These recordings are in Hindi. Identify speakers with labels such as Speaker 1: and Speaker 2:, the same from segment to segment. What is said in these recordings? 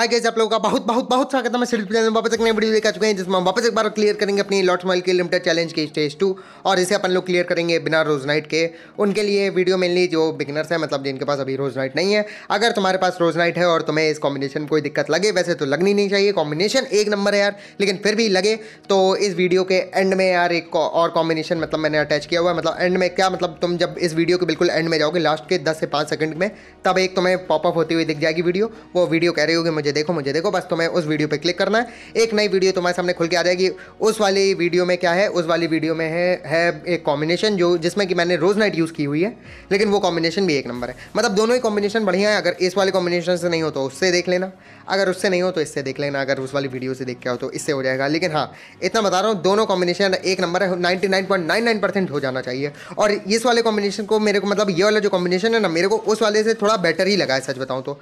Speaker 1: हाय गाइस आप लोगों का बहुत बहुत बहुत स्वागत है मैं सिर्फ में वापस एक नई वीडियो लेकर चुके हैं जिसमें हम वापस एक बार क्लियर करेंगे अपनी लॉट माइल के लिमिटेड चैलेंज के स्टेज टू और इसे अपन लोग क्लियर करेंगे बिना रोज नाइट के उनके लिए वीडियो मेनली जो बिगनर्स हैं मतलब जिनके पास अभी रोज नाइट नहीं है अगर तुम्हारे पास रोज नाइट है और तुम्हें इस कॉम्बिनेशन कोई दिक्कत लगे वैसे तो लगनी नहीं चाहिए कॉम्बिनेशन एक नंबर है यार लेकिन फिर भी लगे तो इस वीडियो के एंड में यार एक और कॉम्बिनेशन मतलब मैंने अटैच किया हुआ है मतलब एंड में क्या मतलब तुम जब इस वीडियो के बिल्कुल एंड में जाओगे लास्ट के दस से पाँच सेकंड में तब एक तुम्हें पॉपअप होती हुई दिख जाएगी वीडियो वो वीडियो कह रही होगी मुझे मुझे देखो मुझे देखो बस तुम्हें उस वीडियो पर क्लिक करना है एक नई वीडियो तुम्हारे सामने खुल के आ जाएगी उस वाली वीडियो में क्या है उस वाली वीडियो में है है एक कॉम्बिनेशन जो जिसमें कि मैंने रोज़ नाइट यूज़ की हुई है लेकिन वो कॉम्बिनेशन भी एक नंबर है मतलब दोनों ही कॉम्बिनेशन बढ़िया है अगर इस वाले कॉम्बिनेशन से नहीं हो तो उससे देख लेना अगर उससे नहीं हो तो इससे देख लेना अगर उस वाली वीडियो से देख के हो तो इससे हो जाएगा लेकिन हाँ इतना बता रहा हूँ दोनों कॉम्बिनेशन एक नंबर है नाइन्टी हो जाना चाहिए और इस वाले कॉम्बिनेशन को मेरे को मतलब ये वाला जो कॉम्बिनेशन है ना मेरे को उस वाले से थोड़ा बेटर ही लगा है सच बताऊँ तो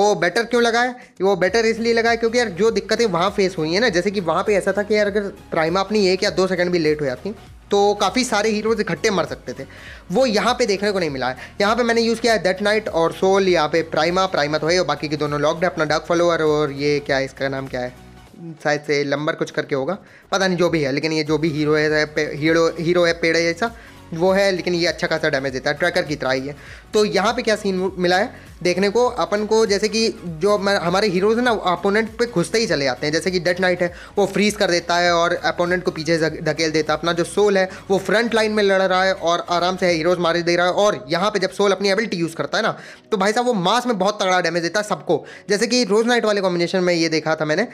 Speaker 1: वो बेटर क्यों लगा है वो बेटर इसलिए लगा क्योंकि यार जो दिक्कतें वहाँ फेस हुई हैं ना जैसे कि वहाँ पे ऐसा था कि यार अगर प्राइमा अपनी एक या दो सेकंड भी लेट हो जाती तो काफ़ी सारे हीरोज इकट्ठे मर सकते थे वो यहाँ पे देखने को नहीं मिला है यहाँ पे मैंने यूज़ किया है दैट नाइट और सोल यहाँ पे प्राइमा प्राइमा तो है और बाकी के दोनों लॉक्ड है अपना डार्क फॉलोअर और ये क्या है इसका नाम क्या है शायद से लंबर कुछ करके होगा पता नहीं जो भी है लेकिन ये जो भी हीरो है हीरो हीरो है पेड़ है ऐसा वो है लेकिन ये अच्छा खासा डैमेज देता है ट्रैकर की तरह ही है तो यहाँ पे क्या सीन मिला है देखने को अपन को जैसे कि जो हमारे हीरोज हैं ना अपोनेंट पे घुसते ही चले जाते हैं जैसे कि डेट नाइट है वो फ्रीज कर देता है और अपोनेंट को पीछे धकेल देता है अपना जो सोल है वो फ्रंट लाइन में लड़ रहा है और आराम से हीरोज मारे दे रहा है और यहाँ पे जब सोल अपनी एबिलिटी यूज़ करता है ना तो भाई साहब वो मास में बहुत तगड़ा डैमेज देता है सबको जैसे कि रोज नाइट वाले कॉम्बिनेशन में ये देखा था मैंने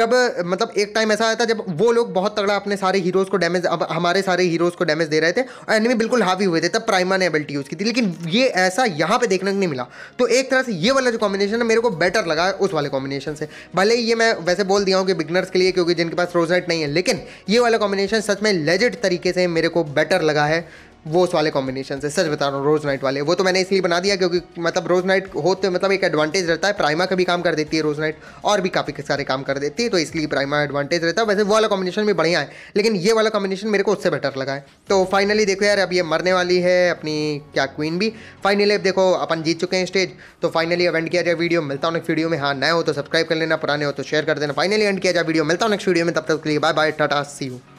Speaker 1: जब मतलब एक टाइम ऐसा आया था जब वो लोग बहुत तगड़ा अपने सारे हीरोज़ को डैमेज हमारे सारे हीरोज़ को डैमेज दे रहे थे करने में बिल्कुल हावी हुए थे तब प्राइमा ने एबिलिटी यूज़ की थी लेकिन ये ऐसा यहाँ पे देखने को नहीं मिला तो एक तरह से ये वाला जो कॉम्बिनेशन है मेरे को बेटर लगा उस वाले कॉम्बिनेशन से भले ही ये मैं वैसे बोल दिया हूँ कि बिगनर्स के लिए क्योंकि जिनके पास रोजेट नहीं है लेकिन ये वाला कॉम्बिनेशन सच में लेजिट तरीके से मेरे को बेटर लगा है वो उस वाले कॉम्बिनेशन से सच बता रहा हूँ रोज नाइट वाले वो तो मैंने इसलिए बना दिया क्योंकि मतलब रोज नाइट होते मतलब एक एडवांटेज रहता है प्राइमा का भी काम कर देती है रोज नाइट और भी काफ़ी सारे काम कर देती है तो इसलिए प्राइमा एडवांटेज रहता है वैसे वो वाला कॉम्बिनेशन भी बढ़िया है लेकिन ये वाला कॉम्बिनेशन मेरे को उससे बेटर लगा है तो फाइनली देखो यार अब ये मरने वाली है अपनी क्या क्वीन भी फाइनली अब देखो अपन जीत चुके हैं स्टेज तो फाइनली अब एंड किया जाए वीडियो मिलता हूँ नेक्स्ट वीडियो में हाँ नए हो तो सब्सक्राइब कर लेना पुराने हो तो शेयर कर देना फाइनली एंड किया जाए वीडियो मिलता हूँ नेक्स्ट वीडियो में तब तक के लिए bye bye tata see you